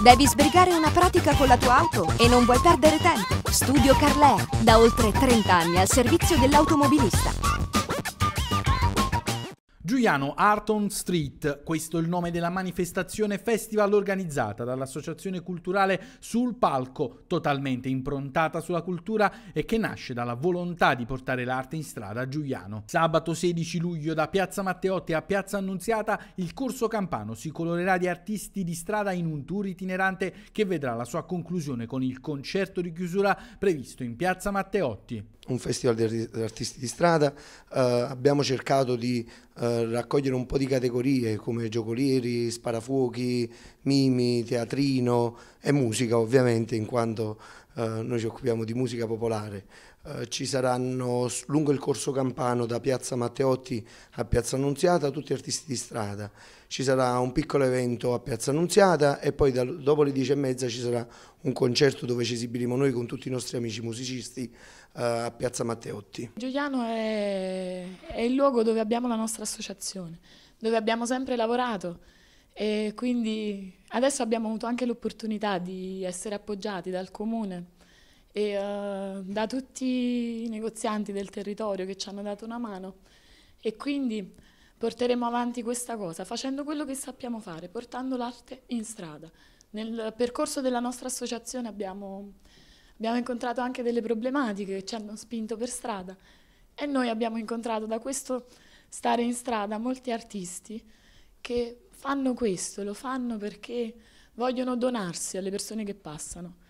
Devi sbrigare una pratica con la tua auto e non vuoi perdere tempo. Studio Carlea, da oltre 30 anni al servizio dell'automobilista. Giuliano Arton Street, questo è il nome della manifestazione festival organizzata dall'associazione culturale Sul Palco, totalmente improntata sulla cultura e che nasce dalla volontà di portare l'arte in strada a Giuliano. Sabato 16 luglio da Piazza Matteotti a Piazza Annunziata il corso campano si colorerà di artisti di strada in un tour itinerante che vedrà la sua conclusione con il concerto di chiusura previsto in Piazza Matteotti un festival di artisti di strada, eh, abbiamo cercato di eh, raccogliere un po' di categorie come giocolieri, sparafuochi, mimi, teatrino e musica ovviamente in quanto eh, noi ci occupiamo di musica popolare, eh, ci saranno lungo il corso campano da Piazza Matteotti a Piazza Annunziata tutti artisti di strada, ci sarà un piccolo evento a Piazza Annunziata e poi da, dopo le dieci e mezza ci sarà un concerto dove ci esibiremo noi con tutti i nostri amici musicisti eh, a Piazza Matteotti. Giuliano è, è il luogo dove abbiamo la nostra associazione, dove abbiamo sempre lavorato e quindi Adesso abbiamo avuto anche l'opportunità di essere appoggiati dal comune e uh, da tutti i negozianti del territorio che ci hanno dato una mano e quindi porteremo avanti questa cosa facendo quello che sappiamo fare, portando l'arte in strada. Nel percorso della nostra associazione abbiamo, abbiamo incontrato anche delle problematiche che ci hanno spinto per strada e noi abbiamo incontrato da questo stare in strada molti artisti perché fanno questo, lo fanno perché vogliono donarsi alle persone che passano.